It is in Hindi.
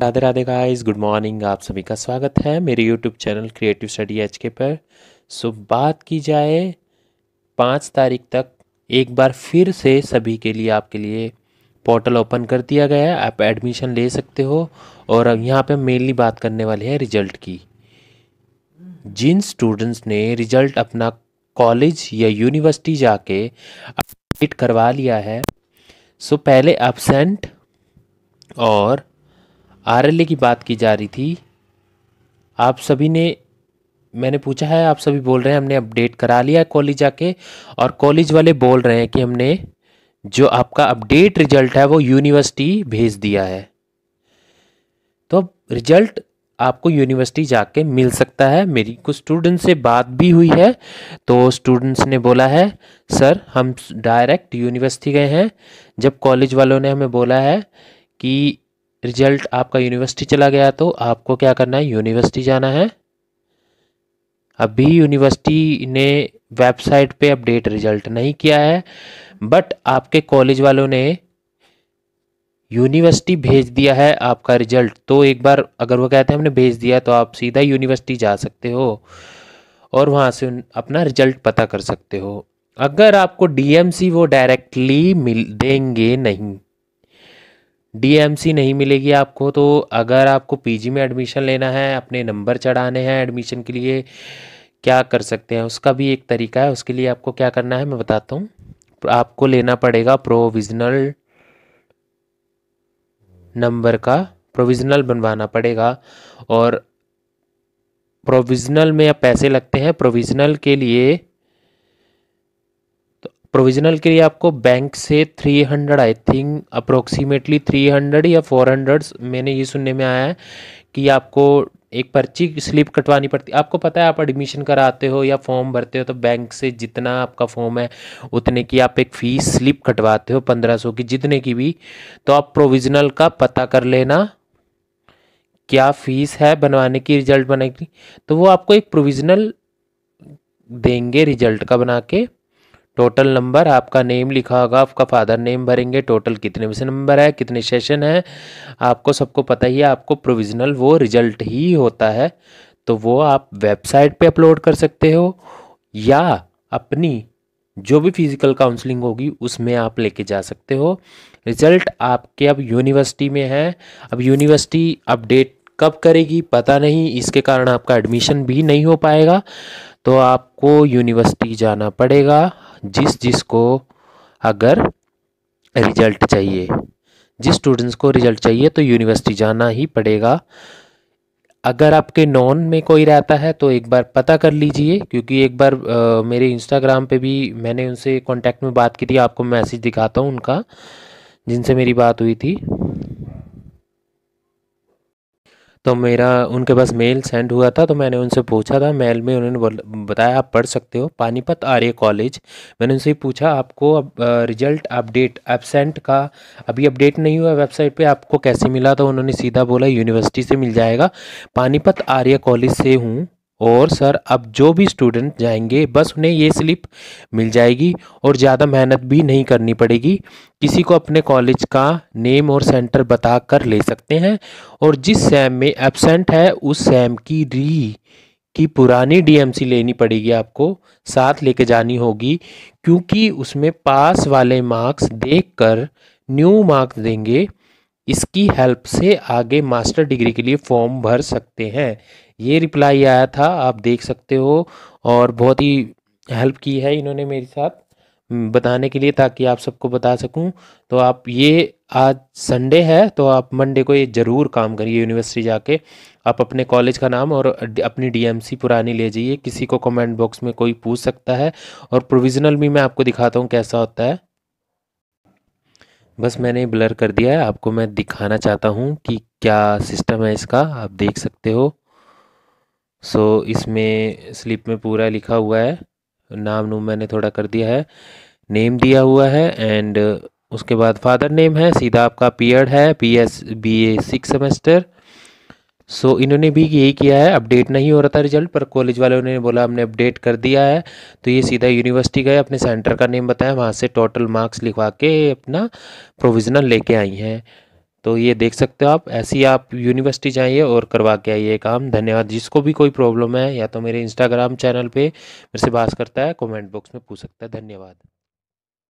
Radhe Radhe guys good morning आप सभी का स्वागत है मेरे YouTube channel creative study H K पर सो बात की जाए पाँच तारीख तक एक बार फिर से सभी के लिए आपके लिए पोर्टल ओपन कर दिया गया है आप एडमिशन ले सकते हो और यहाँ पर मेनली बात करने वाले हैं रिजल्ट की जिन स्टूडेंट्स ने रिजल्ट अपना कॉलेज या यूनिवर्सिटी जाके अपडेट करवा लिया है सो पहले एबसेंट और ए की बात की जा रही थी आप सभी ने मैंने पूछा है आप सभी बोल रहे हैं हमने अपडेट करा लिया है कॉलेज जाके और कॉलेज वाले बोल रहे हैं कि हमने जो आपका अपडेट रिजल्ट है वो यूनिवर्सिटी भेज दिया है तो अब रिजल्ट आपको यूनिवर्सिटी जाके मिल सकता है मेरी कुछ स्टूडेंट से बात भी हुई है तो स्टूडेंट्स ने बोला है सर हम डायरेक्ट यूनिवर्सिटी गए हैं जब कॉलेज वालों ने हमें बोला है कि रिजल्ट आपका यूनिवर्सिटी चला गया तो आपको क्या करना है यूनिवर्सिटी जाना है अभी यूनिवर्सिटी ने वेबसाइट पे अपडेट रिजल्ट नहीं किया है बट आपके कॉलेज वालों ने यूनिवर्सिटी भेज दिया है आपका रिजल्ट तो एक बार अगर वो कहते हैं हमने भेज दिया तो आप सीधा यूनिवर्सिटी जा सकते हो और वहाँ से अपना रिजल्ट पता कर सकते हो अगर आपको डीएमसी वो डायरेक्टली मिल देंगे नहीं डीएमसी नहीं मिलेगी आपको तो अगर आपको पीजी में एडमिशन लेना है अपने नंबर चढ़ाने हैं एडमिशन के लिए क्या कर सकते हैं उसका भी एक तरीका है उसके लिए आपको क्या करना है मैं बताता हूँ आपको लेना पड़ेगा प्रोविजनल नंबर का प्रोविजनल बनवाना पड़ेगा और प्रोविजनल में पैसे लगते हैं प्रोविजनल के लिए प्रोविजनल के लिए आपको बैंक से 300 आई थिंक अप्रोक्सीमेटली 300 या 400 मैंने ये सुनने में आया है कि आपको एक पर्ची स्लिप कटवानी पड़ती आपको पता है आप एडमिशन कराते हो या फॉर्म भरते हो तो बैंक से जितना आपका फॉर्म है उतने की आप एक फ़ीस स्लिप कटवाते हो पंद्रह सौ की जितने की भी तो आप प्रोविजनल का पता कर लेना क्या फ़ीस है बनवाने की रिजल्ट बनाने की तो वो आपको एक प्रोविजनल देंगे रिजल्ट का बना के टोटल नंबर आपका नेम लिखा होगा आपका फादर नेम भरेंगे टोटल कितने से नंबर है कितने सेशन है आपको सबको पता ही है आपको प्रोविजनल वो रिजल्ट ही होता है तो वो आप वेबसाइट पे अपलोड कर सकते हो या अपनी जो भी फिज़िकल काउंसलिंग होगी उसमें आप लेके जा सकते हो रिजल्ट आपके अब यूनिवर्सिटी में है अब यूनिवर्सिटी अपडेट कब करेगी पता नहीं इसके कारण आपका एडमिशन भी नहीं हो पाएगा तो आपको यूनिवर्सिटी जाना पड़ेगा जिस जिस को अगर रिजल्ट चाहिए जिस स्टूडेंट्स को रिजल्ट चाहिए तो यूनिवर्सिटी जाना ही पड़ेगा अगर आपके नॉन में कोई रहता है तो एक बार पता कर लीजिए क्योंकि एक बार आ, मेरे इंस्टाग्राम पे भी मैंने उनसे कांटेक्ट में बात की थी आपको मैसेज दिखाता हूँ उनका जिनसे मेरी बात हुई थी तो मेरा उनके पास मेल सेंड हुआ था तो मैंने उनसे पूछा था मेल में उन्होंने बताया आप पढ़ सकते हो पानीपत आर्य कॉलेज मैंने उनसे पूछा आपको अब रिजल्ट अपडेट एबसेंट का अभी अपडेट नहीं हुआ वेबसाइट पे आपको कैसे मिला तो उन्होंने सीधा बोला यूनिवर्सिटी से मिल जाएगा पानीपत आर्य कॉलेज से हूँ और सर अब जो भी स्टूडेंट जाएंगे बस उन्हें ये स्लिप मिल जाएगी और ज़्यादा मेहनत भी नहीं करनी पड़ेगी किसी को अपने कॉलेज का नेम और सेंटर बता कर ले सकते हैं और जिस सैम में एबसेंट है उस सैम की री की पुरानी डीएमसी लेनी पड़ेगी आपको साथ लेके जानी होगी क्योंकि उसमें पास वाले मार्क्स कर न्यू मार्क्स देंगे इसकी हेल्प से आगे मास्टर डिग्री के लिए फॉर्म भर सकते हैं ये रिप्लाई आया था आप देख सकते हो और बहुत ही हेल्प की है इन्होंने मेरे साथ हम्म, बताने के लिए ताकि आप सबको बता सकूं तो आप ये आज संडे है तो आप मंडे को ये ज़रूर काम करिए यूनिवर्सिटी जाके आप अपने कॉलेज का नाम और अपनी डीएमसी पुरानी ले जाइए किसी को कमेंट बॉक्स में कोई पूछ सकता है और प्रोविज़नल भी मैं आपको दिखाता हूँ कैसा होता है बस मैंने ब्लर कर दिया है आपको मैं दिखाना चाहता हूँ कि क्या सिस्टम है इसका आप देख सकते हो सो इसमें स्लिप में पूरा लिखा हुआ है नाम नूम मैंने थोड़ा कर दिया है नेम दिया हुआ है एंड uh, उसके बाद फादर नेम है सीधा आपका पीरियड है P S B A six semester so so, इन्होंने भी यही किया है अपडेट नहीं हो रहा था रिजल्ट पर कॉलेज वालों ने बोला हमने अपडेट कर दिया है तो ये सीधा यूनिवर्सिटी गए अपने सेंटर का नेम बताया वहाँ से टोटल मार्क्स लिखवा के अपना प्रोविज़नल लेके आई हैं तो ये देख सकते हो आप ऐसी आप यूनिवर्सिटी जाइए और करवा के आइए काम धन्यवाद जिसको भी कोई प्रॉब्लम है या तो मेरे इंस्टाग्राम चैनल पे मेरे से बात करता है कमेंट बॉक्स में पूछ सकता है धन्यवाद